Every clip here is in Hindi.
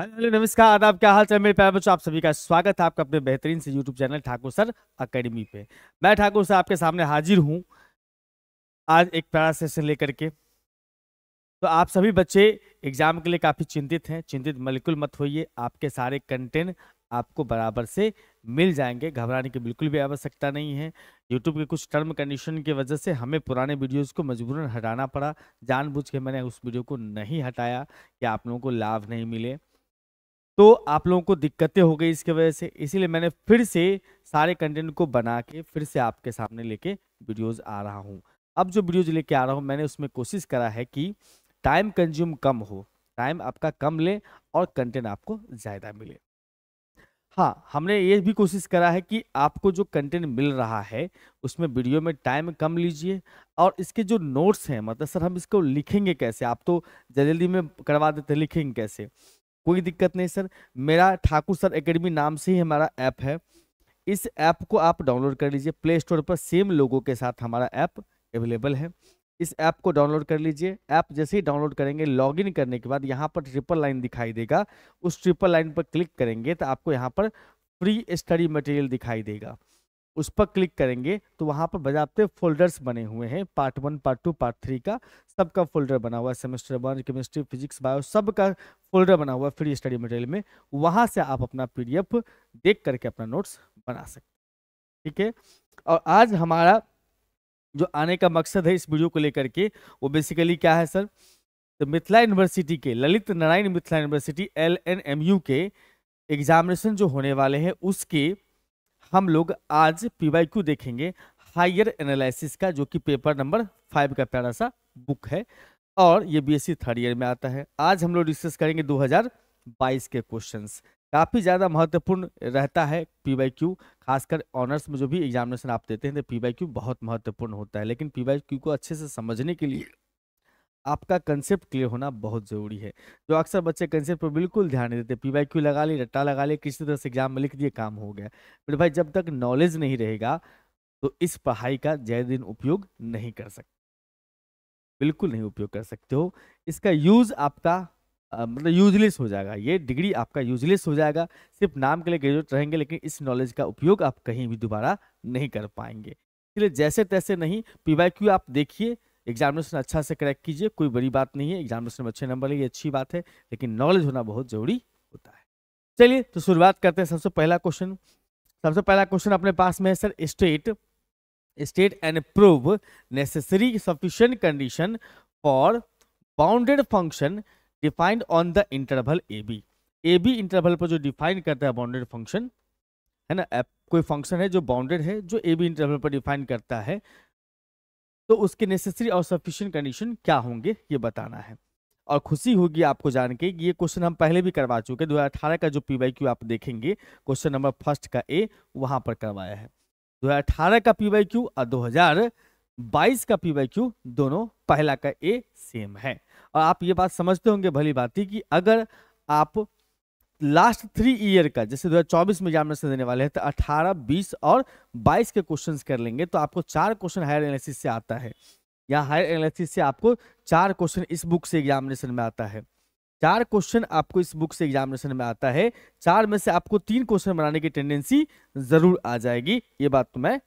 हेलो नमस्कार आदाब क्या हाल चाल मेरे प्यारे बच्चों आप सभी का स्वागत है आपका अपने बेहतरीन से YouTube channel Thakur sir academy पे मैं ठाकुर सर आपके सामने हाजिर हूँ आज एक प्यारा सेशन लेकर के तो आप सभी बच्चे एग्जाम के लिए काफ़ी चिंतित हैं चिंतित बिल्कुल मत होइए आपके सारे कंटेंट आपको बराबर से मिल जाएंगे घबराने की बिल्कुल भी आवश्यकता नहीं है यूट्यूब के कुछ टर्म कंडीशन की वजह से हमें पुराने वीडियोस को मजबूरन हटाना पड़ा जानबूझ के मैंने उस वीडियो को नहीं हटाया कि आप लोगों को लाभ नहीं मिले तो आप लोगों को दिक्कतें हो गई इसकी वजह से इसीलिए मैंने फिर से सारे कंटेंट को बना के फिर से आपके सामने लेके वीडियोज़ आ रहा हूँ अब जो वीडियोज लेके आ रहा हूँ मैंने उसमें कोशिश करा है कि टाइम कंज्यूम कम हो टाइम आपका कम ले और कंटेंट आपको ज़्यादा मिले हाँ हमने ये भी कोशिश करा है कि आपको जो कंटेंट मिल रहा है उसमें वीडियो में टाइम कम लीजिए और इसके जो नोट्स हैं मतलब सर हम इसको लिखेंगे कैसे आप तो जल्दी में करवा देते लिखेंगे कैसे कोई दिक्कत नहीं सर मेरा ठाकुर सर एकेडमी नाम से ही हमारा ऐप है इस ऐप को आप डाउनलोड कर लीजिए प्ले स्टोर पर सेम लोगों के साथ हमारा ऐप अवेलेबल है इस ऐप को डाउनलोड कर लीजिए ऐप जैसे ही डाउनलोड करेंगे लॉगिन करने के बाद यहाँ पर ट्रिपल लाइन दिखाई देगा उस ट्रिपल लाइन पर क्लिक करेंगे तो आपको यहाँ पर फ्री स्टडी मटेरियल दिखाई देगा उस पर क्लिक करेंगे तो वहाँ पर बजाते फोल्डर्स बने हुए हैं part one part two part three का सबका फोल्डर बना हुआ है semester one chemistry physics bio सब का फोल्डर बना हुआ है फ्री स्टडी मटेरियल में वहाँ से आप अपना पीडीएफ देख करके अपना नोट्स बना सकते ठीक है और आज हमारा जो आने का मकसद है इस वीडियो को लेकर के वो बेसिकली क्या है सर तो मिथिला यूनिवर्सिटी के Lalit Narayan Mithila university L N M U के एग्जामिनेशन जो होने वाले हैं उसके हम लोग आज पी देखेंगे हायर एनालिसिस का जो कि पेपर नंबर फाइव का प्यारा सा बुक है और ये बीएससी थर्ड ईयर में आता है आज हम लोग डिस्कस करेंगे 2022 के क्वेश्चंस काफ़ी ज़्यादा महत्वपूर्ण रहता है पी वाई क्यू खासकर ऑनर्स में जो भी एग्जामिनेशन आप देते हैं तो पी वाई क्यू बहुत महत्वपूर्ण होता है लेकिन पी वाई क्यू को अच्छे से समझने के लिए आपका कंसेप्ट क्लियर होना बहुत ज़रूरी है जो अक्सर बच्चे कंसेप्ट पर बिल्कुल ध्यान नहीं देते पी वाई क्यू लगा ली रट्टा लगा ली किसी तरह से एग्जाम में लिख दिए काम हो गया बट भाई जब तक नॉलेज नहीं रहेगा तो इस पढ़ाई का जय दिन उपयोग नहीं कर सकते बिल्कुल नहीं उपयोग कर सकते हो इसका यूज़ आपका मतलब यूजलेस हो जाएगा ये डिग्री आपका यूजलेस हो जाएगा सिर्फ नाम के लिए ग्रेजुएट रहेंगे लेकिन इस नॉलेज का उपयोग आप कहीं भी दोबारा नहीं कर पाएंगे इसलिए जैसे तैसे नहीं पी आप देखिए एग्जामिनेशन अच्छा से क्रैक कीजिए कोई बड़ी बात नहीं है एग्जामिनेशन में अच्छे नंबर लेंगे अच्छी बात है लेकिन नॉलेज होना बहुत जरूरी होता है चलिए तो शुरुआत करते हैं सबसे पहला क्वेश्चन सबसे पहला क्वेश्चन अपने पास में है sir state state and prove necessary sufficient condition for bounded function defined on the interval A B A B interval पर जो डिफाइन करता है बाउंडेड फंक्शन है ना कोई फंक्शन है जो बाउंडेड है जो ए बी इंटरवल पर डिफाइन करता है तो उसके नेसेसरी और सफिशियंट कंडीशन क्या होंगे ये बताना है और खुशी होगी आपको जान के ये क्वेश्चन हम पहले भी करवा चुके दो का जो पी आप देखेंगे क्वेश्चन नंबर फर्स्ट का ए वहां पर करवाया है 2018 का पी और 2022 का पी दोनों पहला का ए सेम है और आप ये बात समझते होंगे भली बात ही कि अगर आप लास्ट थ्री ईयर का जैसे 2024 में एग्जामिनेशन देने वाले हैं तो 18, 20 और 22 के क्वेश्चन कर लेंगे तो आपको चार क्वेश्चन हायर एनालिसिस से आता है या हायर एनालिसिस से आपको चार क्वेश्चन इस बुक से एग्जामिनेशन में आता है चार क्वेश्चन आपको इस बुक से एग्जामिनेशन में आता है चार में से आपको तीन क्वेश्चन बनाने की टेंडेंसी जरूर आ जाएगी ये बात तो मैं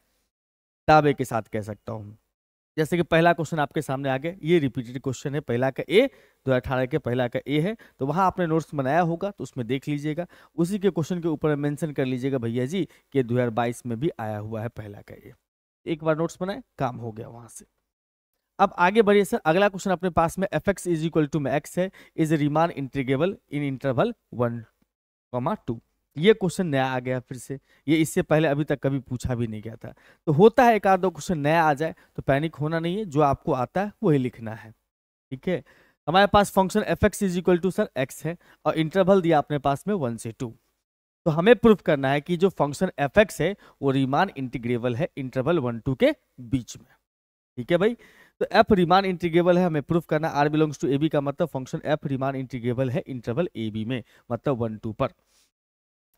दावे के साथ कह सकता हूँ जैसे कि पहला क्वेश्चन आपके सामने आ गया ये रिपीटेड क्वेश्चन है पहला का ए दो हज़ार अठारह के पहला का ए है तो वहाँ आपने नोट्स बनाया होगा तो उसमें देख लीजिएगा उसी के क्वेश्चन के ऊपर मेंशन कर लीजिएगा भैया जी कि दो में भी आया हुआ है पहला का ए एक बार नोट्स बनाए काम हो गया वहाँ से अब आगे बढ़िए सर अगला क्वेश्चन अपने पास में F X is equal to max X है is Riemann integrable in interval one comma two ये क्वेश्चन नया आ गया फिर से ये इससे पहले अभी तक कभी पूछा भी नहीं गया था तो होता है एक आध दो क्वेश्चन नया आ जाए तो पैनिक होना नहीं है जो आपको आता है वही लिखना है ठीक है हमारे पास function F X is equal to sir X है और इंटरवल दिया अपने पास में वन से टू तो हमें प्रूफ करना है कि जो फंक्शन एफ एक्स है वो रिमान इंटीग्रेबल है इंटरवल वन टू के बीच में ठीक है भाई तो एफ रिमान इंटीग्रेबल है हमें प्रूफ करना R belongs to A B का मतलब फंक्शन एफ रिमान इंटीग्रेबल है इंटरवल ए बी में मतलब वन टू पर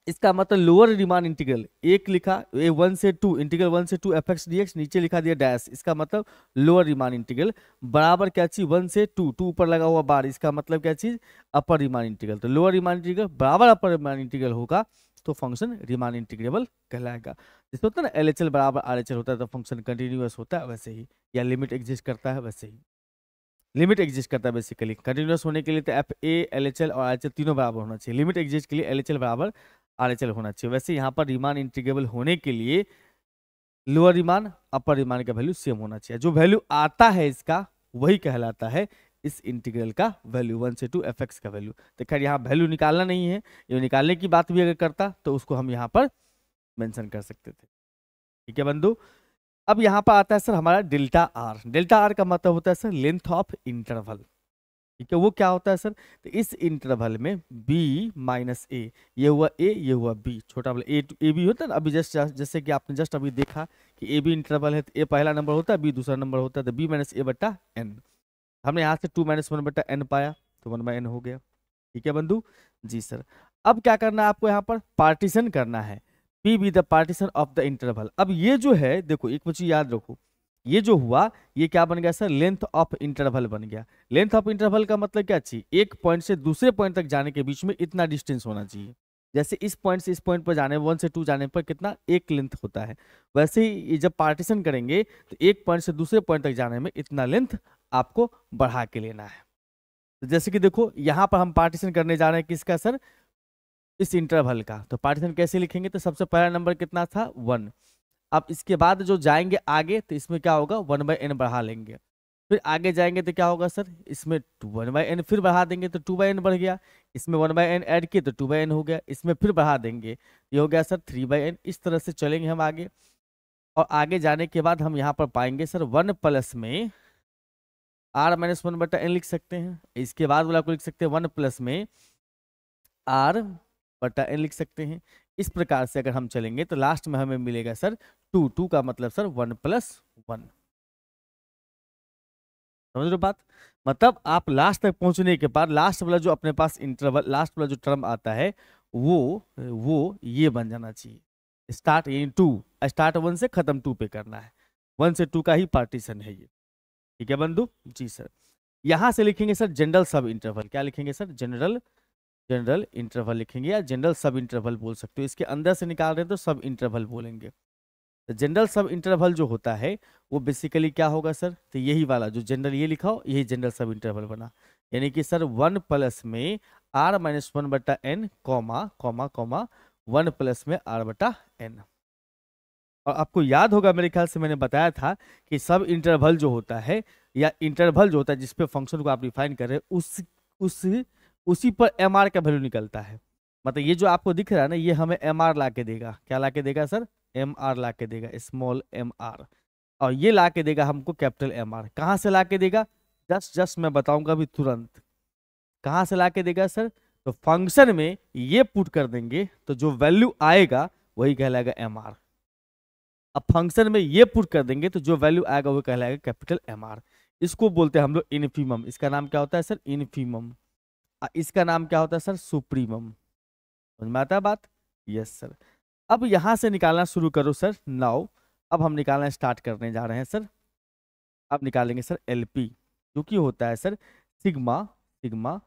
इसका मतलब लोअर रिमान इंटीग्रल एक लिखा ए वन से टू इंटीग्रल वन से two F X D X नीचे लिखा दिया डैश इसका मतलब लोअर रिमान इंटीग्रल बराबर क्या चीज वन से टू टू ऊपर लगा हुआ बार इसका मतलब क्या चीज अपर रिमान इंटीग्रल तो लोअर रिमान इंटीग्रल बराबर अपर रिमान इंटीग्रल होगा तो फंक्शन रिमान इंटीग्रेबल कहलाएगा जिसमें होता है ना एल एच एल बराबर आर एच एल होता है तो फंक्शन कंटिन्यूस होता है वैसे ही या लिमिट एग्जिस्ट करता है वैसे ही लिमिट एग्जिस्ट करता है बेसिकली कंटिन्यूस होने के लिए तो F A L H L और एच एल तीनों बराबर होना चाहिए लिमिट एग्जिस्ट के लिए एल एच एल बराबर आर होना चाहिए वैसे यहाँ पर रिमान इंटीग्रेबल होने के लिए लोअर रिमान अपर रिमान का वैल्यू सेम होना चाहिए जो वैल्यू आता है इसका वही कहलाता है इस इंटीग्रल का वैल्यू वन से टू एफ एक्स का वैल्यू तो खैर यहाँ वैल्यू निकालना नहीं है ये निकालने की बात भी अगर करता तो उसको हम यहाँ पर मैंशन कर सकते थे ठीक है बंधु अब यहाँ पर आता है सर हमारा डेल्टा आर डेल्टा आर का मतलब होता है सर लेंथ ऑफ इंटरवल ठीक है वो क्या होता है सर तो इस इंटरवल में b माइनस ए ये हुआ a ये हुआ b छोटा वाला ए ए बी होता है ना अभी जस्ट जैसे कि आपने जस्ट अभी देखा कि ए बी इंटरवल है तो ए पहला नंबर होता है बी दूसरा नंबर होता है तो बी माइनस ए बट्टा एन हमने यहाँ से टू माइनस वन बट्टा एन पाया तो वन बाई एन हो गया ठीक है बंधु जी सर अब क्या करना है आपको यहाँ पर पार्टीशन करना है P B the partition of the interval अब ये जो है देखो एक मुझे याद रखो ये जो हुआ ये क्या बन गया सर लेंथ ऑफ इंटरवल बन गया लेंथ ऑफ इंटरवल का मतलब क्या चाहिए एक पॉइंट से दूसरे पॉइंट तक जाने के बीच में इतना डिस्टेंस होना चाहिए जैसे इस पॉइंट से इस पॉइंट पर जाने वन से टू जाने पर कितना एक लेंथ होता है वैसे ही जब पार्टीशन करेंगे तो एक पॉइंट से दूसरे पॉइंट तक जाने में इतना लेंथ आपको बढ़ा के लेना है तो जैसे कि देखो यहाँ पर हम पार्टीशन करने जा रहे हैं किसका सर इस इंटरवल का तो पार्टीशन कैसे लिखेंगे तो सबसे पहला नंबर कितना था वन अब इसके बाद जो जाएंगे आगे तो इसमें क्या होगा वन बाई एन बढ़ा लेंगे फिर आगे जाएंगे तो क्या होगा सर इसमें टू वन बाई एन फिर बढ़ा देंगे तो टू बाई एन बढ़ गया इसमें वन बाई एन ऐड किए तो टू बाई एन हो गया इसमें फिर बढ़ा देंगे ये हो गया सर थ्री बाई एन इस तरह से चलेंगे हम आगे और आगे जाने के बाद हम यहाँ पर पाएंगे सर वन प्लस में आर माइनस वन बटा एन लिख सकते हैं इसके बाद वाला को लिख सकते हैं वन प्लस में आर बटा एन लिख सकते हैं इस प्रकार से अगर हम चलेंगे तो लास्ट में हमें मिलेगा सर टू टू का मतलब सर वन प्लस वन समझ रहे बात मतलब आप लास्ट तक पहुंचने के बाद लास्ट वाला जो अपने पास इंटरवल लास्ट वाला जो टर्म आता है वो वो ये बन जाना चाहिए स्टार्ट यानी टू स्टार्ट वन से खत्म टू पे करना है वन से टू का ही पार्टीशन है ये ठीक है बंधु जी सर यहाँ से लिखेंगे सर जनरल सब इंटरवल क्या लिखेंगे सर जनरल जनरल इंटरवल लिखेंगे या जनरल सब इंटरवल बोल सकते हो इसके अंदर से निकाल रहे हैं तो सब इंटरवल बोलेंगे तो जनरल सब इंटरवल जो होता है वो बेसिकली क्या होगा सर तो यही वाला जो जनरल ये लिखा हो यही जनरल सब इंटरवल बना यानी कि सर वन प्लस में आर माइनस वन बटा N comma comma comma one plus में आर बटा एन और आपको याद होगा मेरे ख्याल से मैंने बताया था कि सब इंटरवल जो होता है या इंटरवल जो होता है जिसपे फंक्शन को आप डिफाइन कर रहे हैं उस उस उसी पर एम का वैल्यू निकलता है मतलब ये जो आपको दिख रहा है ना ये हमें एम आर ला के देगा क्या ला के देगा सर एम आर ला के देगा स्मॉल एम आर और ये ला के देगा हमको कैपिटल एम आर कहाँ से ला के देगा जस्ट जस्ट मैं बताऊंगा अभी तुरंत कहाँ से ला के देगा सर तो फंक्शन में ये पुट कर देंगे तो जो वैल्यू आएगा वही कहलाएगा एम आर अब फंक्शन में ये पुट कर देंगे तो जो वैल्यू आएगा वही कहलाएगा कैपिटल एम आर इसको बोलते हैं हम लोग इनफीम इसका नाम क्या होता है सर इनफीम इसका नाम क्या होता है सर सुप्रीमम समझ में आता है बात यस सर अब यहाँ से निकालना शुरू करो सर नाउ अब हम निकालना स्टार्ट करने जा रहे हैं सर अब निकालेंगे सर एल पी जो कि होता है सर सिग्मा सिग्मा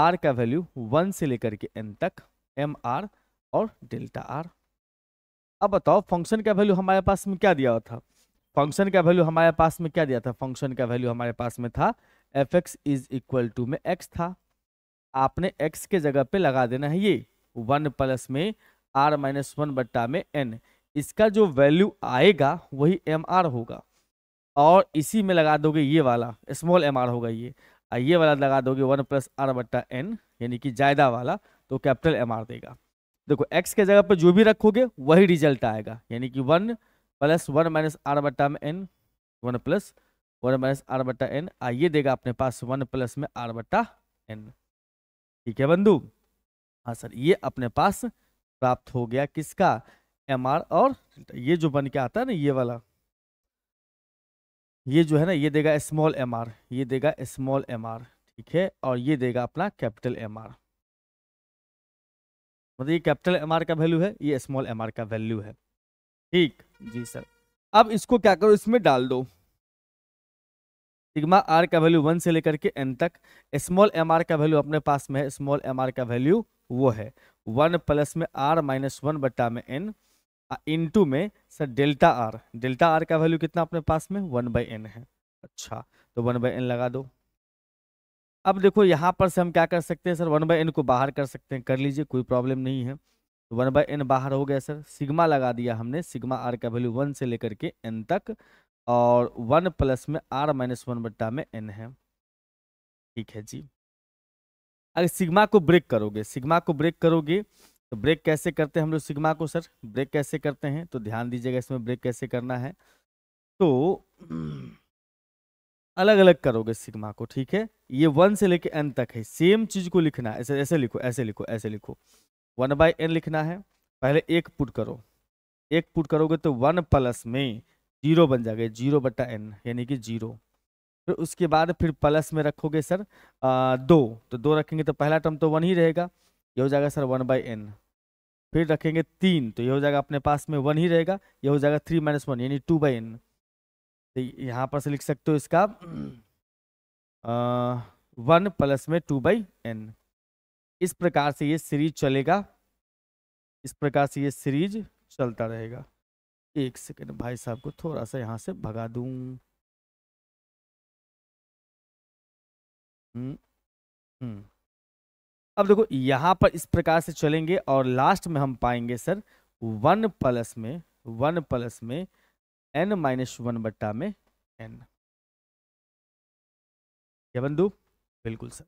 आर का वैल्यू वन से लेकर के एन तक एम आर और डेल्टा आर अब बताओ फंक्शन का वैल्यू हमारे पास में क्या दिया हुआ था फंक्शन का वैल्यू हमारे पास में क्या दिया था फंक्शन का वैल्यू हमारे पास में था F X is equal to में एक्स था आपने एक्स के जगह पे लगा देना है ये वन प्लस में आर माइनस वन बट्टा में एन इसका जो वैल्यू आएगा वही एम आर होगा और इसी में लगा दोगे ये वाला स्मॉल एम आर होगा ये और ये वाला लगा दोगे वन प्लस आर बट्टा एन यानी कि ज्यादा वाला तो कैपिटल एम आर देगा देखो एक्स के जगह पर जो भी रखोगे वही रिजल्ट आएगा यानी कि one plus one minus R बट्टा में N one plus one minus R बट्टा एन आइए देगा अपने पास वन प्लस में आर बट्टा एन ठीक है बंधु हाँ सर ये अपने पास प्राप्त हो गया किसका एम और ये जो बन के आता है ना ये वाला ये जो है ना ये देगा स्मॉल एम ये देगा स्मॉल एम ठीक है और ये देगा अपना कैपिटल एम मतलब ये कैपिटल एम का वैल्यू है ये स्मॉल एम का वैल्यू है ठीक जी सर अब इसको क्या करो इसमें डाल दो सिग्मा आर का वैल्यू वन से लेकर के एन तक स्मॉल एम आर का वैल्यू अपने पास में है स्मॉल एम आर का वैल्यू वो है वन प्लस में आर माइनस वन बट्टा में एन टू में sir delta R delta R का वैल्यू कितना अपने पास में वन बाई एन है अच्छा तो वन बाई एन लगा दो अब देखो यहाँ पर से हम क्या कर सकते हैं सर वन बाई एन को बाहर कर सकते हैं कर लीजिए कोई प्रॉब्लम नहीं है वन बाई एन बाहर हो गया सर सिग्मा लगा दिया हमने सिग्मा आर का वैल्यू वन से लेकर के एन तक और वन प्लस में आर माइनस वन बट्टा में एन है ठीक है जी अगर सिग्मा को ब्रेक करोगे सिग्मा को ब्रेक करोगे तो ब्रेक कैसे करते हैं हम लोग सिग्मा को सर ब्रेक कैसे करते हैं तो ध्यान दीजिएगा इसमें ब्रेक कैसे करना है तो अलग अलग करोगे सिग्मा को ठीक है ये वन से लेके एन तक है सेम चीज को लिखना है ऐसे ऐसे लिखो ऐसे लिखो ऐसे लिखो वन बाय एन लिखना है पहले एक पुट करो एक पुट करोगे तो वन प्लस में जीरो बन जाएगा जीरो बट्टा एन यानी कि जीरो फिर उसके बाद फिर प्लस में रखोगे सर आ, दो तो दो रखेंगे तो पहला टर्म तो वन ही रहेगा यह हो जाएगा सर वन बाई एन फिर रखेंगे तीन तो यह हो जाएगा अपने पास में वन ही रहेगा यह हो जाएगा थ्री माइनस वन यानी टू बाई एन तो यहाँ पर से लिख सकते हो इसका वन प्लस में टू बाई एन इस प्रकार से ये सीरीज चलेगा इस प्रकार से ये सीरीज चलता रहेगा एक सेकेंड भाई साहब को थोड़ा सा यहाँ से भगा दूँ अब देखो यहाँ पर इस प्रकार से चलेंगे और लास्ट में हम पाएंगे सर वन प्लस में वन प्लस में एन माइनस वन बट्टा में एन ये बंधु बिल्कुल सर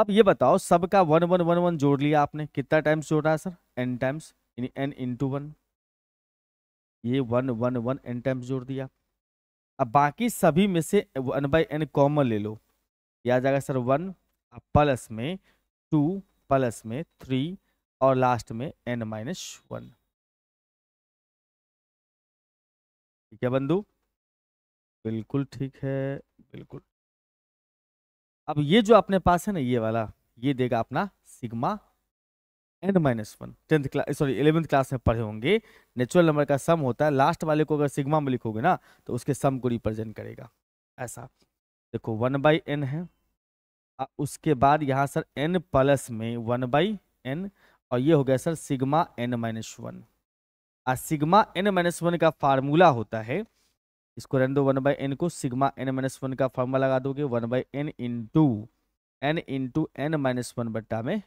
अब ये बताओ सबका वन वन वन वन जोड़ लिया आपने कितना टाइम्स जोड़ा है सर एन टाइम्स यानी एन इंटू वन ये one one one N times जोड़ दिया अब बाकी सभी में से वन बाई एन कॉमन ले लो या जाएगा सर वन प्लस में टू प्लस में थ्री और लास्ट में एन माइनस वन ठीक है बंधु बिल्कुल ठीक है बिल्कुल अब ये जो अपने पास है ना ये वाला ये देगा अपना sigma and minus one tenth class sorry eleventh class में पढ़े होंगे नेचुरल नंबर का सम होता है लास्ट वाले को अगर सिग्मा में लिखोगे ना तो उसके सम को रिप्रेजेंट करेगा ऐसा देखो वन बाई एन है आ, उसके बाद यहाँ सर एन प्लस में वन बाई एन और ये हो गया sir sigma N minus one आ सिग्मा एन माइनस वन का फार्मूला होता है इसको रन दो वन बाई एन को सिग्मा एन माइनस वन का फार्मूला लगा दोगे one by N into N into N minus one बट्टा में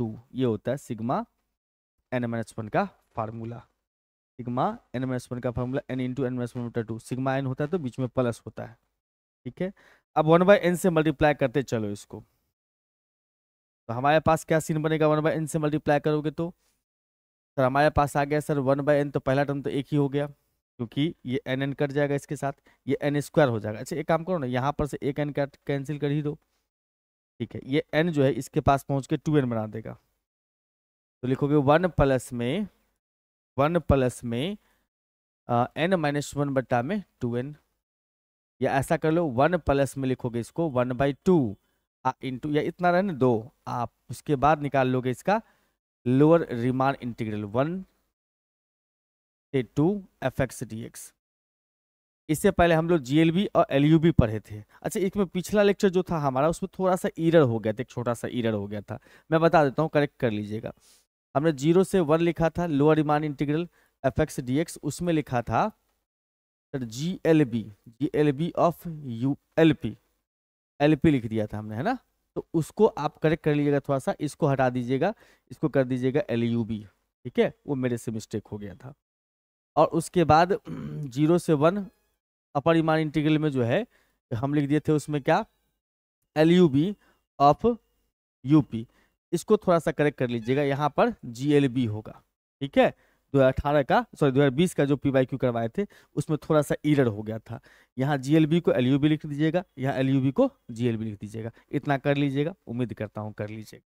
टू ये होता है sigma N M S one का formula sigma N S one का formula N into N S one बटा टू सिग्मा एन होता है तो बीच में प्लस होता है ठीक है अब वन बाई एन से मल्टीप्लाई करते चलो इसको तो हमारे पास क्या सीन बनेगा वन बाई एन से मल्टीप्लाई करोगे तो सर हमारे पास आ गया सर वन बाई एन तो पहला टर्म तो एक ही हो गया क्योंकि ये एन एन कट जाएगा इसके साथ ये एन स्क्वायर हो जाएगा अच्छा एक काम करो ना यहाँ पर से एक एन कैंसिल कर ही दो ठीक है ये एन जो है इसके पास पहुंच के टू एन बना देगा तो लिखोगे वन प्लस में वन प्लस में एन माइनस वन बट्टा में टू एन या ऐसा कर लो वन प्लस में लिखोगे इसको वन बाई टू इंटू या इतना रहने दो आप उसके बाद निकाल लोगे इसका लोअर रिमान इंटीग्रल वन से two F X D X इससे पहले हम लोग जी और एल पढ़े थे अच्छा इसमें पिछला लेक्चर जो था हमारा उसमें थोड़ा सा ईरर हो गया था एक छोटा सा ईरर हो गया था मैं बता देता हूँ करेक्ट कर लीजिएगा हमने जीरो से वन लिखा था lower Riemann integral F X D X उसमें लिखा था sir G L B G L B of U L P L P लिख दिया था हमने है ना तो उसको आप करेक्ट कर लीजिएगा थोड़ा सा इसको हटा दीजिएगा इसको कर दीजिएगा एल यू बी ठीक है वो मेरे से मिस्टेक हो गया था और उसके बाद जीरो से वन अपरिमाण इंटीग्रल में जो है हम लिख दिए थे उसमें क्या L U B of U P इसको थोड़ा सा करेक्ट कर लीजिएगा यहाँ पर जी एल बी होगा ठीक है 2018 का सॉरी 2020 का जो पी वाई क्यू करवाए थे उसमें थोड़ा सा ईरर हो गया था यहाँ जी एल बी को एल यू बी लिख दीजिएगा यहाँ एल यू बी को जी एल बी लिख दीजिएगा इतना कर लीजिएगा उम्मीद करता हूँ कर लीजिएगा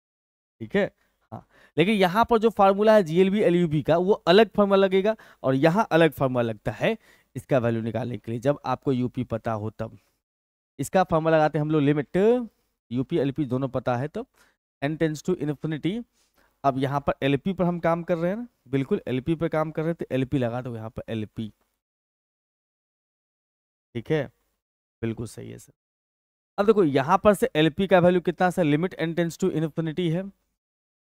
ठीक है हाँ लेकिन यहाँ पर जो फार्मूला है G L B B L U का वो अलग फार्मूला लगेगा और यहाँ अलग फार्मूला लगता है इसका वैल्यू निकालने के लिए जब आपको यूपी पता हो तब इसका फॉर्मूला लगाते हैं हम लोग लिमिट यूपी एलपी दोनों पता है तब एन टेंस टू इन्फिनिटी अब यहाँ पर एलपी पर हम काम कर रहे हैं ना बिल्कुल एलपी पर काम कर रहे हैं तो एलपी लगा दो यहाँ पर एलपी ठीक है बिल्कुल सही है सर अब देखो यहाँ पर से एलपी का वैल्यू कितना sir limit N tends to infinity है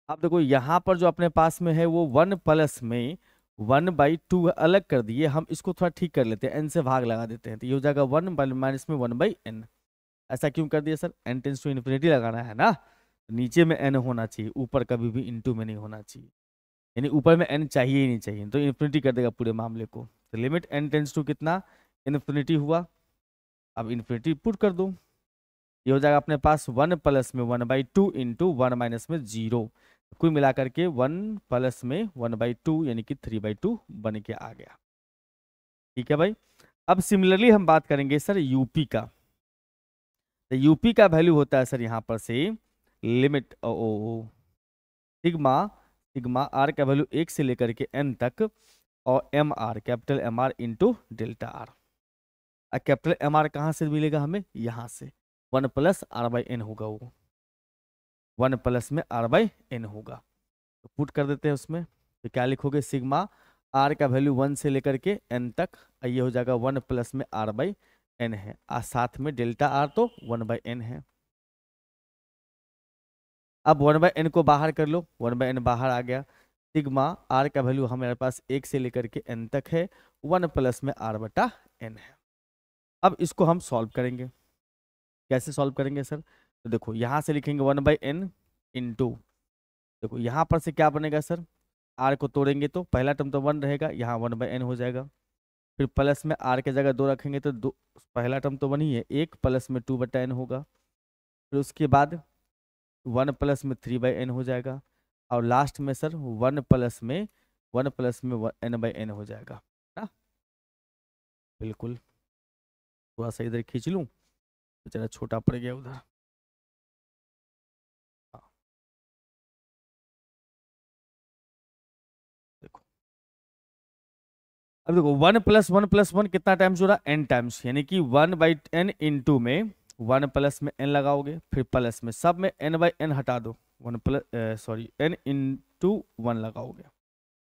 अब देखो यहाँ पर जो अपने पास में है वो वन प्लस में वन बाई टू अलग कर दिए हम इसको थोड़ा ठीक कर लेते हैं एन से भाग लगा देते हैं तो ये हो जाएगा वन माइनस में वन बाई एन ऐसा क्यों कर दिया sir N tends to infinity लगाना है ना नीचे में एन होना चाहिए ऊपर कभी भी इन में नहीं होना चाहिए यानी ऊपर में एन चाहिए ही नहीं चाहिए तो इन्फिनिटी कर देगा पूरे मामले को तो लिमिट एन टेंस टू कितना इन्फिनिटी हुआ अब इन्फिनिटी पुट कर दो ये हो जाएगा अपने पास वन प्लस में one by two into one minus में जीरो कुल मिलाकर के वन प्लस में वन बाई टू यानी कि थ्री बाई टू बन के आ गया ठीक है भाई अब सिमिलरली हम बात करेंगे सर यूपी का तो यूपी का वैल्यू होता है सर यहाँ पर से लिमिट ओ, ओ, ओ सिग्मा सिग्मा आर का वैल्यू एक से लेकर के एन तक और M R capital M R into delta R capital M R कहाँ से मिलेगा हमें यहाँ से one plus R by N होगा वो वन प्लस में आर बाई एन होगा तो पुट कर देते हैं उसमें तो क्या लिखोगे सिग्मा आर का वैल्यू वन से लेकर के एन तक ये हो जाएगा वन प्लस में आर बाई एन है और साथ में डेल्टा आर तो वन बाई एन है अब वन बाई एन को बाहर कर लो वन बाई एन बाहर आ गया सिग्मा आर का वैल्यू हमारे पास एक से लेकर के एन तक है वन प्लस में आर बटा एन है अब इसको हम सॉल्व करेंगे कैसे सॉल्व करेंगे सर तो देखो यहाँ से लिखेंगे one by N into देखो यहाँ पर से क्या बनेगा सर आर को तोड़ेंगे तो पहला टर्म तो वन रहेगा यहाँ वन बाई एन हो जाएगा फिर प्लस में आर के जगह दो रखेंगे तो दो पहला टर्म तो वन ही है एक प्लस में टू बटा एन होगा फिर उसके बाद वन प्लस में थ्री बाई एन हो जाएगा और लास्ट में सर वन प्लस में वन प्लस में एन बाई एन हो जाएगा ना बिल्कुल थोड़ा सा इधर खींच लूँ बेचारा तो छोटा पड़ गया उधर अब देखो one plus one plus one कितना टाइम्स हो रहा है एन टाइम्स यानी कि one by N into में वन प्लस में एन लगाओगे फिर प्लस में सब में एन बाई एन हटा दो one plus sorry N into one लगाओगे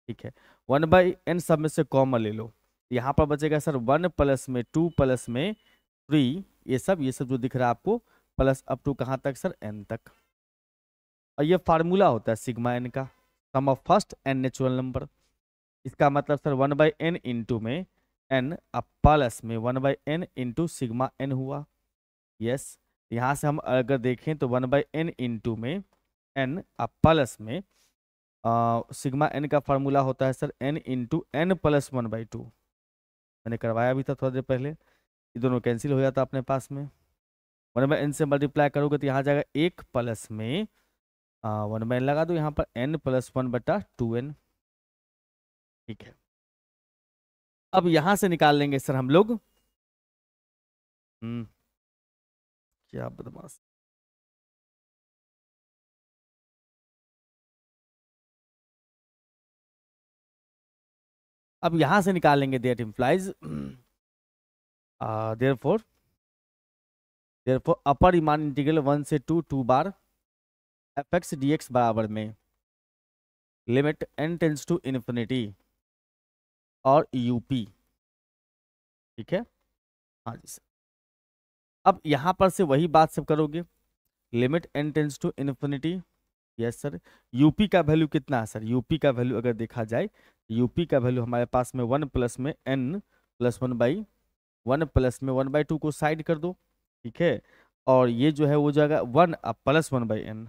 ठीक है वन बाई एन सब में से कॉमन ले लो यहाँ पर बचेगा सर वन प्लस में टू प्लस में थ्री ये सब ये सब जो दिख रहा है आपको प्लस अप टू कहाँ तक सर एन तक और ये फार्मूला होता है सिग्मा एन का sum of first N natural number इसका मतलब sir one by N into में एन अब प्लस में one by N into sigma N हुआ यस यहाँ से हम अगर देखें तो वन बाई एन इंटू में एन अब प्लस में सिग्मा एन का फार्मूला होता है sir N into N plus one by two मैंने करवाया भी था थोड़ा देर पहले ये दोनों कैंसिल हो जाता अपने पास में वन बाई एन से मल्टीप्लाई करोगे तो यहाँ जाएगा एक प्लस में वन बाई एन लगा दो यहाँ पर एन प्लस वन बटा टू एन ठीक है अब यहां से निकाल लेंगे सर हम लोग हम्म। क्या बदमाश अब यहां से निकालेंगे that implies therefore therefore upper Riemann integral one से two two bar F X D X बराबर में limit N tends to infinity और यूपी ठीक है हाँ जी सर अब यहाँ पर से वही बात सब करोगे limit N tends to infinity yes sir UP का वैल्यू कितना है सर यूपी का वैल्यू अगर देखा जाए यूपी का वैल्यू हमारे पास में वन प्लस में N plus one by one plus में वन बाई टू को साइड कर दो ठीक है और ये जो है वो जाएगा one plus one by N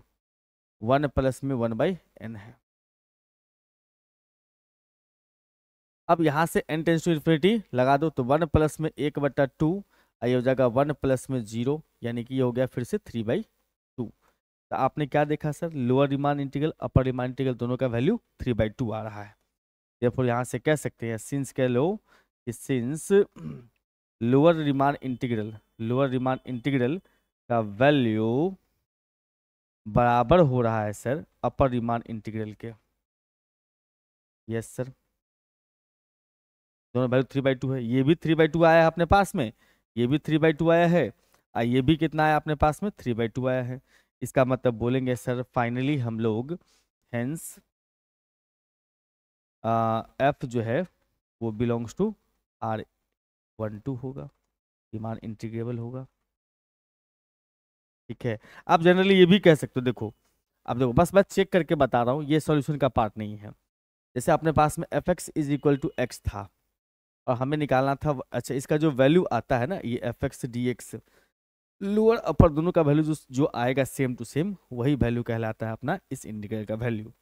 one plus में वन बाई एन है अब यहाँ से एन टेंस टू इन्फिनिटी लगा दो तो वन प्लस में एक बट्टा टू ये हो जाएगा वन प्लस में जीरो यानी कि ये हो गया फिर से थ्री बाई टू तो आपने क्या देखा sir lower Riemann integral upper Riemann integral दोनों का वैल्यू थ्री बाई टू आ रहा है फिर यहाँ से कह सकते हैं सिंस कह लो कि since lower Riemann integral lower Riemann integral का वैल्यू बराबर हो रहा है सर अपर रिमान इंटीग्रल के यस सर दोनों वैल्यू थ्री बाई टू है ये भी थ्री बाई टू आया है अपने पास में ये भी थ्री बाई टू आया है और ये भी कितना आया अपने पास में थ्री बाई टू आया है इसका मतलब बोलेंगे सर फाइनली हम लोग हैंस एफ जो है वो belongs to R one two होगा डिमांड इंटीग्रेबल होगा ठीक है आप जनरली ये भी कह सकते हो देखो आप देखो बस मैं चेक करके बता रहा हूँ ये सॉल्यूशन का पार्ट नहीं है जैसे अपने पास में F X is equal to X था और हमें निकालना था अच्छा इसका जो वैल्यू आता है ना ये F X D X lower upper दोनों का वैल्यू जो जो आएगा सेम टू सेम वही वैल्यू कहलाता है अपना इस इंटीग्रल का वैल्यू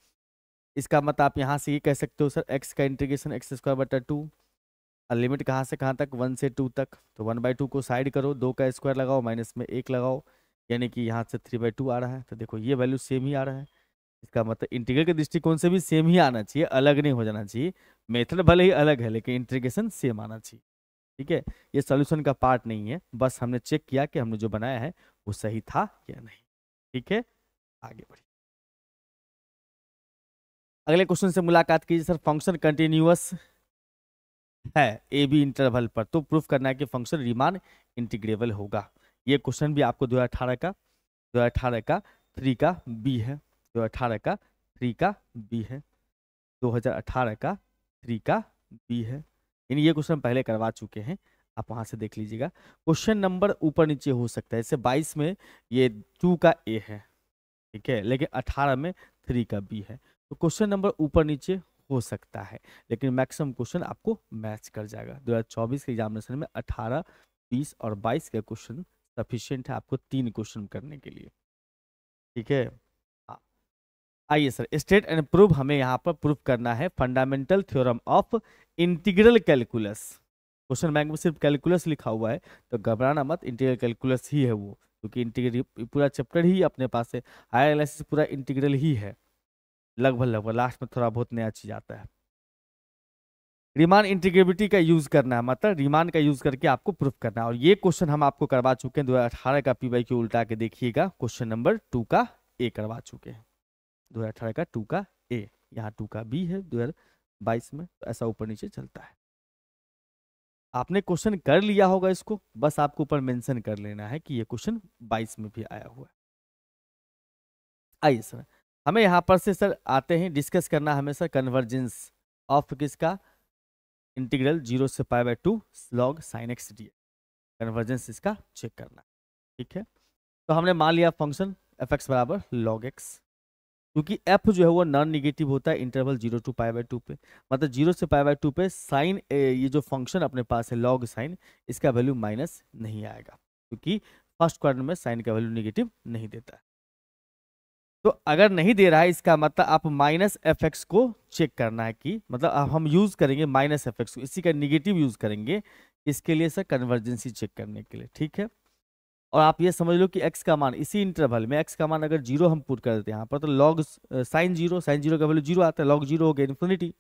इसका मत आप यहाँ से ये कह सकते हो सर एक्स का इंटीग्रेशन एक्स स्क्वायर बटा टू और लिमिट कहाँ से कहाँ तक वन से टू तक तो वन बाई टू को साइड करो दो का स्क्वायर लगाओ माइनस में एक लगाओ यानी कि यहाँ से थ्री बाई टू आ रहा है तो देखो ये वैल्यू सेम ही आ रहा है इसका मतलब इंटीग्रल के दृष्टिकोण से भी सेम ही आना चाहिए अलग नहीं हो जाना चाहिए मेथड भले ही अलग है लेकिन इंटीग्रेशन सेम आना चाहिए ठीक है ये सोल्यूशन का पार्ट नहीं है बस हमने चेक किया कि हमने जो बनाया है वो सही था या नहीं ठीक है आगे बढ़िए अगले क्वेश्चन से मुलाकात कीजिए सर फंक्शन कंटिन्यूस है ए बी इंटरवल पर तो प्रूफ करना है कि फंक्शन रिमान इंटीग्रेबल होगा ये क्वेश्चन भी आपको अठारह का अठारह का थ्री का बी है दो अठारह का थ्री का बी है दो हजार अठारह का थ्री का बी है यानी ये क्वेश्चन पहले करवा चुके हैं आप वहाँ से देख लीजिएगा क्वेश्चन नंबर ऊपर नीचे हो सकता है जैसे बाईस में ये टू का ए है ठीक है लेकिन अठारह में थ्री का बी है तो क्वेश्चन नंबर ऊपर नीचे हो सकता है लेकिन मैक्सिमम क्वेश्चन आपको मैच कर जाएगा 2024 के एग्जामिनेशन में 18, 20 और 22 के क्वेश्चन सफिशियंट है आपको तीन क्वेश्चन करने के लिए ठीक है आइए सर स्टेट एंड प्रूव हमें यहाँ पर प्रूफ करना है fundamental theorem of integral calculus question bank में सिर्फ कैलकुलस लिखा हुआ है तो घबराना मत इंटीग्रल कैलकुलस ही है वो क्योंकि इंटीग्रल पूरा चैप्टर ही अपने पास है हायर एनालिसिस पूरा इंटीग्रल ही है लगभग लगभग लास्ट में थोड़ा बहुत नया चीज आता है रिमान इंटीग्रेबिलिटी का यूज करना है मतलब रिमान का यूज करके आपको प्रूफ करना है और ये क्वेश्चन हम आपको करवा चुके हैं दो का पी के उल्टा के देखिएगा क्वेश्चन नंबर टू का ए करवा चुके हैं दो का टू का ए यहाँ टू का बी है दो बाईस में तो ऐसा ऊपर नीचे चलता है आपने क्वेश्चन कर लिया होगा इसको बस आपको ऊपर मेंशन कर लेना है कि ये क्वेश्चन बाईस में भी आया हुआ है आइए सर हमें यहाँ पर से सर आते हैं डिस्कस करना हमें सर कन्वर्जेंस ऑफ किसका इंटीग्रल जीरो से pi by two log sine X D convergence इसका चेक करना ठीक है तो हमने मान लिया फंक्शन एफ एक्स बराबर लॉग एक्स क्योंकि एफ जो है वो नॉन निगेटिव होता है interval zero to pi by two पे मतलब जीरो से पाई बाई टू पे साइन ये जो फंक्शन अपने पास है लॉग साइन इसका वैल्यू माइनस नहीं आएगा क्योंकि फर्स्ट क्वार्टर में साइन का वैल्यू निगेटिव नहीं देता है तो अगर नहीं दे रहा है इसका मतलब आप माइनस एफ एक्स को चेक करना है कि मतलब आप हम यूज़ करेंगे माइनस एफ एक्स को इसी का निगेटिव यूज़ करेंगे इसके लिए सर कन्वर्जेंसी चेक करने के लिए ठीक है और आप ये समझ लो कि x का मान इसी इंटरवल में x का मान अगर जीरो हम पुट कर देते हैं यहाँ पर तो log sine zero sine zero का वैल्यू जीरो आता है लॉग जीरो हो गया इन्फिनिटी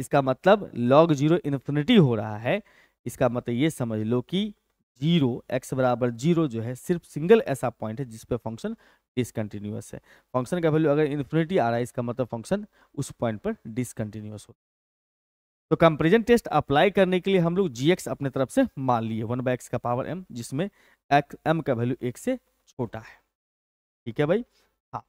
इसका मतलब लॉग जीरो इन्फिनिटी हो रहा है इसका मतलब ये समझ लो कि जीरो एक्स बराबर जीरो जो है सिर्फ सिंगल ऐसा पॉइंट है जिस पे फंक्शन डिसकंटिन्यूस है फंक्शन का वैल्यू अगर इन्फिनिटी आ रहा है इसका मतलब फंक्शन उस पॉइंट पर डिसकंटिन्यूस हो तो कंपेरिजन टेस्ट अप्लाई करने के लिए हम लोग जी अपने तरफ से मान लिए वन बाई एक्स का पावर एम जिसमें एक्स एम का वैल्यू एक से छोटा है ठीक है भाई हाँ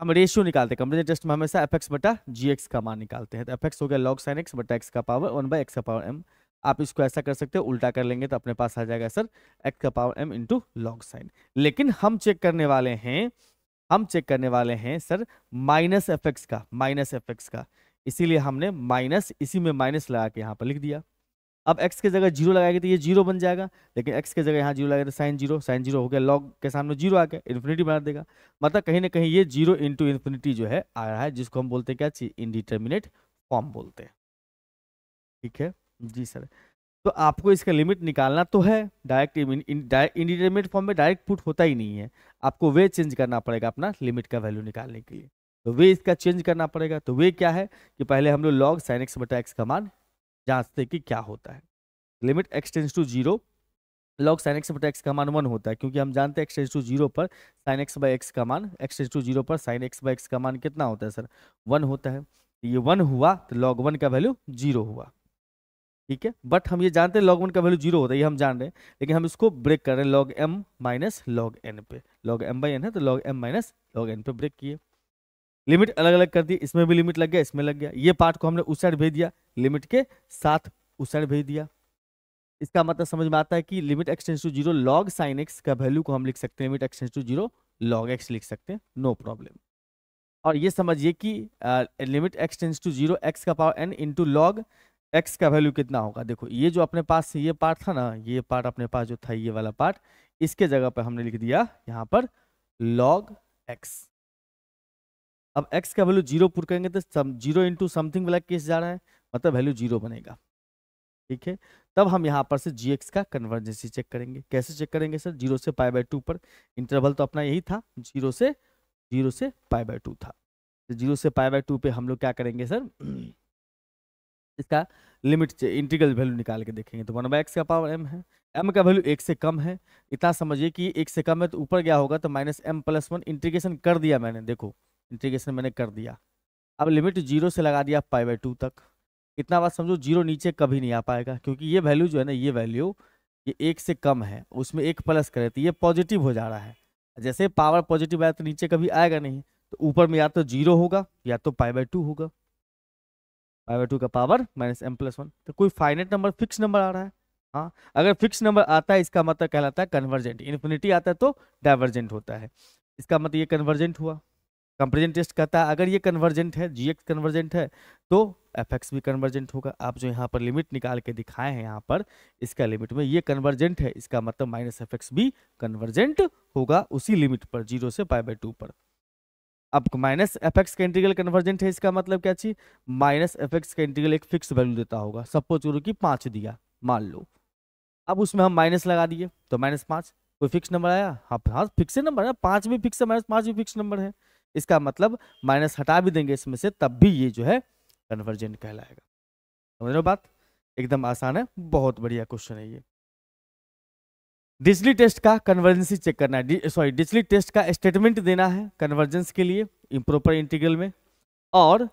हम रेशियो निकालते हैं कंपेरिजन टेस्ट में हमेशा एफ एक्स बटा जी का मान निकालते हैं तो एफ हो गया लॉग साइन एक्स बटा एक्स का पावर वन बाई एक्स का पावर एम आप इसको ऐसा कर सकते हो उल्टा कर लेंगे तो अपने पास आ जाएगा सर एक्स का power m into log sine लेकिन हम चेक करने वाले हैं हम चेक करने वाले हैं सर माइनस एफ का माइनस एफ का इसीलिए हमने माइनस इसी में माइनस लगा के यहाँ पर लिख दिया अब एक्स के जगह जीरो लगाएगी तो ये जीरो बन जाएगा लेकिन एक्स के जगह यहाँ जीरो लगाएगा तो साइन जीरो साइन जीरो हो गया लॉग के सामने जीरो आ गया इन्फिनिटी बना देगा मतलब कहीं ना कहीं ये जीरो इंटू इन्फिनिटी जो है आ रहा है जिसको हम बोलते हैं क्या इनडिटर्मिनेट फॉर्म बोलते हैं ठीक है जी सर तो आपको इसका लिमिट निकालना तो है डायरेक्ट इनडिटर्मिनेट फॉर्म में डायरेक्ट पुट होता ही नहीं है आपको वे चेंज करना पड़ेगा अपना लिमिट का वैल्यू निकालने के लिए तो वे इसका चेंज करना पड़ेगा तो वे क्या है कि पहले हम लोग लॉग साइन एक्स बटा एक्स का मान जांचते कि क्या होता है limit x tends to zero log sine x बटा एक्स का मान वन होता है क्योंकि हम जानते हैं एक्सटेंस टू जीरो पर साइन एक्स बाई एक्स का मान एक्सटेंस टू जीरो पर साइन एक्स बाई एक्स का मान कितना होता है सर वन होता है तो ये वन हुआ तो लॉग वन का वैल्यू जीरो हुआ ठीक है बट हम ये जानते हैं लॉग वन का वैल्यू जीरो होता है ये हम जान रहे हैं लेकिन हम इसको ब्रेक कर रहे हैं log m minus log n पे लॉग एम बाई एन है तो log m minus log n पे ब्रेक किए लिमिट अलग अलग कर दी इसमें भी लिमिट लग गया इसमें लग गया ये पार्ट को हमने उस साइड भेज दिया लिमिट के साथ उस साइड भेज दिया इसका मतलब समझ में आता है कि limit x tends to zero log sine x का वैल्यू को हम लिख सकते हैं limit x tends to zero log x लिख सकते हैं नो प्रॉब्लम और ये समझिए कि limit x tends to zero x का power n into log x का वैल्यू कितना होगा देखो ये जो अपने पास ये पार्ट था ना ये पार्ट अपने पास जो था ये वाला पार्ट इसके जगह पर हमने लिख दिया यहाँ पर लॉग एक्स अब x का वैल्यू जीरो पुर करेंगे तो जीरो इंटू समथिंग वाला केस जा रहा है मतलब वैल्यू जीरो बनेगा ठीक है तब हम यहाँ पर से जी एक्स का कन्वर्जेंसी चेक करेंगे कैसे चेक करेंगे सर जीरो से पाई बाई टू पर इंटरवल तो अपना यही था जीरो से जीरो से पाई बाई टू था तो जीरो से पाई बाई टू पर हम लोग क्या करेंगे सर इसका लिमिट इंटीग्रल वैल्यू निकाल के देखेंगे तो वन बाई एक्स का पावर एम है एम का वैल्यू एक से कम है इतना समझिए कि एक से कम है तो ऊपर गया होगा तो minus m plus one integration कर दिया मैंने देखो इंटीग्रेशन मैंने कर दिया अब लिमिट जीरो से लगा दिया पाई बाई टू तक इतना बात समझो जीरो नीचे कभी नहीं आ पाएगा क्योंकि ये वैल्यू जो है ना ये वैल्यू ये एक से कम है उसमें एक प्लस करे तो ये पॉजिटिव हो जा रहा है जैसे पावर पॉजिटिव आया तो नीचे कभी आएगा नहीं तो ऊपर में या तो जीरो होगा या तो पाई बाई टू होगा पाई बाई टू का power minus m plus one तो कोई फाइनेट नंबर फिक्स नंबर आ रहा है हाँ अगर फिक्स नंबर आता है इसका मतलब कहलाता है कन्वर्जेंट इन्फिनिटी आता है तो डाइवर्जेंट होता है इसका मतलब ये कन्वर्जेंट हुआ कंपेरिजन टेस्ट कहता है अगर ये कन्वर्जेंट है जी एक्स कन्वर्जेंट है तो एफ एक्स भी कन्वर्जेंट होगा आप जो यहाँ पर लिमिट निकाल के दिखाए हैं यहाँ पर इसका लिमिट में ये कन्वर्जेंट है इसका मतलब माइनस एफ एक्स भी कन्वर्जेंट होगा उसी लिमिट पर जीरो से पाई बाई टू पर अब माइनस एफ एक्स का इंटीग्रल कन्वर्जेंट है इसका मतलब क्या चाहिए माइनस एफ एक्स का इंटीग्रल एक फिक्स वैल्यू देता होगा सपोज करो कि पाँच दिया मान लो अब उसमें हम माइनस लगा दिए तो माइनस पाँच कोई फिक्स नंबर आया हाँ हाँ फिक्स नंबर है पाँच भी फिक्स है माइनस पाँच भी फिक्स नंबर है इसका मतलब माइनस हटा भी देंगे इसमें से तब भी ये जो है कन्वर्जेंट कहलाएगा समझ रहे बात एकदम आसान है बहुत बढ़िया क्वेश्चन है ये डिजली टेस्ट का कन्वर्जेंसी चेक करना है सॉरी डिजली टेस्ट का स्टेटमेंट देना है कन्वर्जेंस के लिए इम्प्रोपर इंटीग्रल में और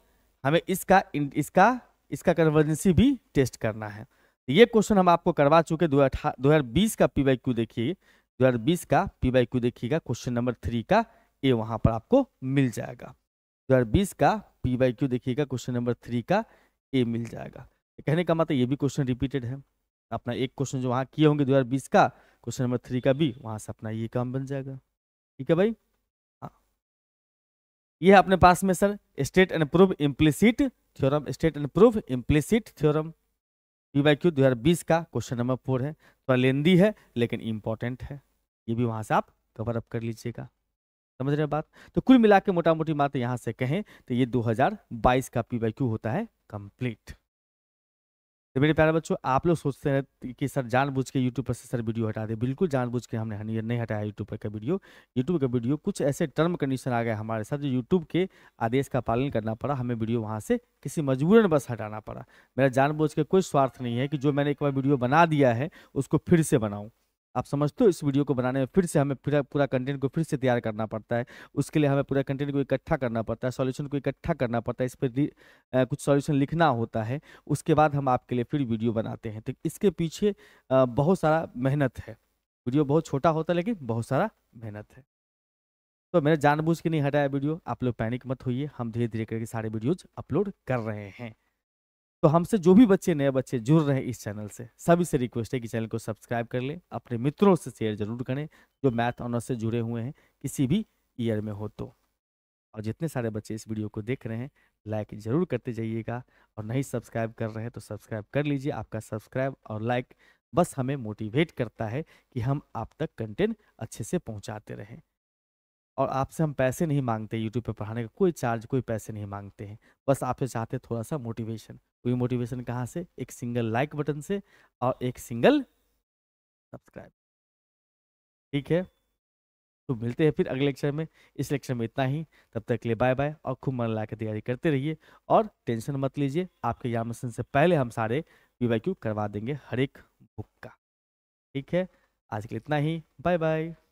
हमें इसका इसका इसका कन्वर्जेंसी भी टेस्ट करना है ये क्वेश्चन हम आपको करवा चुके दो हजार बीस का पी वाई क्यू देखिए दो हजार बीस का पी वाई क्यू देखिएगा क्वेश्चन नंबर थ्री का ये वहां पर आपको मिल जाएगा 2020 का पी वाई क्यू देखिएगा क्वेश्चन नंबर थ्री का ए मिल जाएगा कहने का मतलब ये भी क्वेश्चन रिपीटेड है अपना एक क्वेश्चन जो वहाँ किए होंगे 2020 का क्वेश्चन नंबर थ्री का भी वहां से अपना ये काम बन जाएगा ठीक है भाई हाँ। ये है अपने पास में sir state and proof implicit theorem state and proof implicit theorem P Y Q दो का क्वेश्चन नंबर फोर है थोड़ा लेंदी है लेकिन इंपॉर्टेंट है ये भी वहां से आप कवर अप कर लीजिएगा समझ रहे हैं बात तो कुल मिला के मोटा मोटी बात यहाँ से कहें तो ये 2022 का पी होता है कंप्लीट तो मेरे प्यारे बच्चों आप लोग सोचते हैं कि सर जानबूझ के यूट्यूब पर से सर वीडियो हटा दे बिल्कुल जानबूझ के हमने नहीं हटाया यूट्यूब पर का वीडियो यूट्यूब का वीडियो कुछ ऐसे टर्म कंडीशन आ गए हमारे साथ जो यूट्यूब के आदेश का पालन करना पड़ा हमें वीडियो वहाँ से किसी मजबूरन बस हटाना पड़ा मेरा जानबूझ के कोई स्वार्थ नहीं है कि जो मैंने एक बार वीडियो बना दिया है उसको फिर से बनाऊँ आप समझते हो इस वीडियो को बनाने में फिर से हमें फिर पूरा कंटेंट को फिर से तैयार करना पड़ता है उसके लिए हमें पूरा कंटेंट को इकट्ठा करना पड़ता है सॉल्यूशन को इकट्ठा करना पड़ता है इस पर कुछ सॉल्यूशन लिखना होता है उसके बाद हम आपके लिए फिर वीडियो बनाते हैं तो इसके पीछे बहुत सारा मेहनत है वीडियो बहुत छोटा होता है लेकिन बहुत सारा मेहनत है तो मैंने जानबूझ के नहीं हटाया वीडियो आप लोग पैनिक मत होइए हम धीरे धीरे करके सारे वीडियोज अपलोड कर रहे हैं तो हमसे जो भी बच्चे नए बच्चे जुड़ रहे हैं इस चैनल से सभी से रिक्वेस्ट है कि चैनल को सब्सक्राइब कर लें अपने मित्रों से शेयर जरूर करें जो मैथ ऑनर्स से जुड़े हुए हैं किसी भी ईयर में हो तो और जितने सारे बच्चे इस वीडियो को देख रहे हैं लाइक जरूर करते जाइएगा और नहीं सब्सक्राइब कर रहे हैं तो सब्सक्राइब कर लीजिए आपका सब्सक्राइब और लाइक बस हमें मोटिवेट करता है कि हम आप तक कंटेंट अच्छे से पहुंचाते रहें और आपसे हम पैसे नहीं मांगते यूट्यूब पर पढ़ाने का कोई चार्ज कोई पैसे नहीं मांगते हैं बस आपसे चाहते थोड़ा सा मोटिवेशन हुई मोटिवेशन कहाँ से एक सिंगल लाइक बटन से और एक सिंगल सब्सक्राइब ठीक है तो मिलते हैं फिर अगले लेक्चर में इस लेक्चर में इतना ही तब तक के लिए बाय बाय और खूब मन ला तैयारी करते रहिए और टेंशन मत लीजिए आपके मशन से पहले हम सारे वी करवा देंगे हर एक बुक का ठीक है आज के लिए इतना ही बाय बाय